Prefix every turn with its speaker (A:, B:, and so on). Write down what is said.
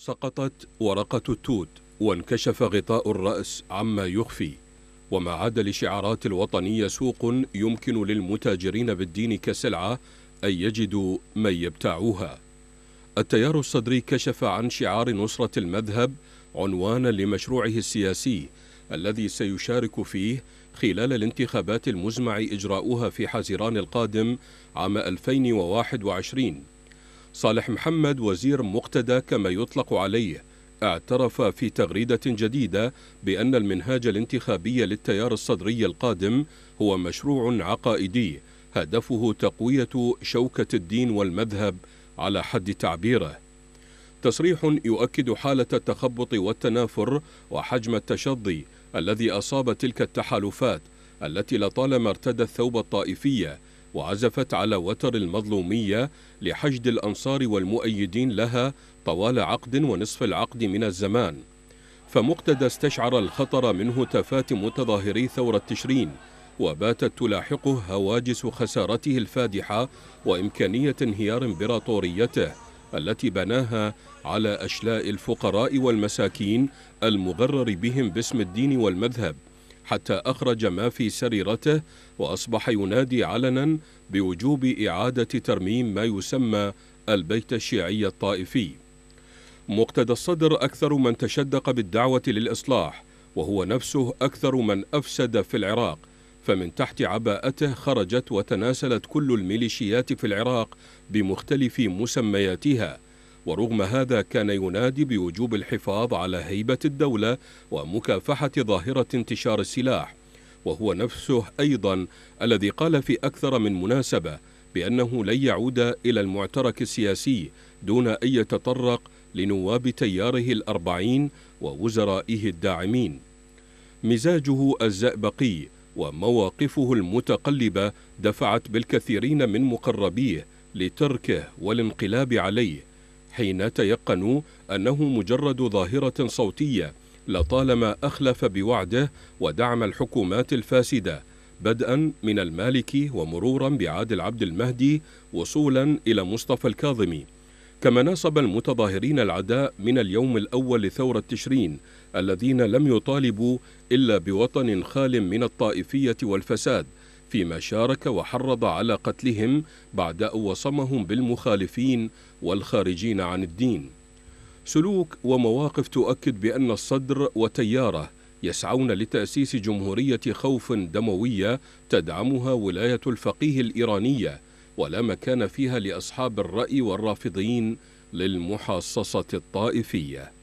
A: سقطت ورقة التوت وانكشف غطاء الرأس عما يخفي وما عاد لشعارات الوطنية سوق يمكن للمتاجرين بالدين كسلعة أن يجدوا من يبتاعوها التيار الصدري كشف عن شعار نصرة المذهب عنوانا لمشروعه السياسي الذي سيشارك فيه خلال الانتخابات المزمع إجراؤها في حزيران القادم عام 2021 صالح محمد وزير مقتدى كما يطلق عليه اعترف في تغريدة جديدة بأن المنهاج الانتخابي للتيار الصدري القادم هو مشروع عقائدي هدفه تقوية شوكة الدين والمذهب على حد تعبيره تصريح يؤكد حالة التخبط والتنافر وحجم التشظي الذي أصاب تلك التحالفات التي لطالما ارتدت ثوب الطائفية وعزفت على وتر المظلومية لحشد الأنصار والمؤيدين لها طوال عقد ونصف العقد من الزمان فمقتدى استشعر الخطر منه هتافات متظاهري ثورة تشرين وباتت تلاحقه هواجس خسارته الفادحة وإمكانية انهيار امبراطوريته التي بناها على أشلاء الفقراء والمساكين المغرر بهم باسم الدين والمذهب حتى أخرج ما في سريرته وأصبح ينادي علنا بوجوب إعادة ترميم ما يسمى البيت الشيعي الطائفي مقتدى الصدر أكثر من تشدق بالدعوة للإصلاح وهو نفسه أكثر من أفسد في العراق فمن تحت عباءته خرجت وتناسلت كل الميليشيات في العراق بمختلف مسمياتها ورغم هذا كان ينادي بوجوب الحفاظ على هيبة الدولة ومكافحة ظاهرة انتشار السلاح وهو نفسه أيضا الذي قال في أكثر من مناسبة بأنه لن يعود إلى المعترك السياسي دون أن يتطرق لنواب تياره الأربعين ووزرائه الداعمين مزاجه الزئبقي ومواقفه المتقلبة دفعت بالكثيرين من مقربيه لتركه والانقلاب عليه حين تيقنوا أنه مجرد ظاهرة صوتية لطالما أخلف بوعده ودعم الحكومات الفاسدة بدءا من المالكي ومرورا بعادل عبد المهدي وصولا إلى مصطفى الكاظمي كما ناصب المتظاهرين العداء من اليوم الأول لثورة تشرين الذين لم يطالبوا إلا بوطن خال من الطائفية والفساد فيما شارك وحرض على قتلهم بعد أن وصمهم بالمخالفين والخارجين عن الدين سلوك ومواقف تؤكد بأن الصدر وتياره يسعون لتأسيس جمهورية خوف دموية تدعمها ولاية الفقيه الإيرانية ولا مكان فيها لأصحاب الرأي والرافضين للمحاصصة الطائفية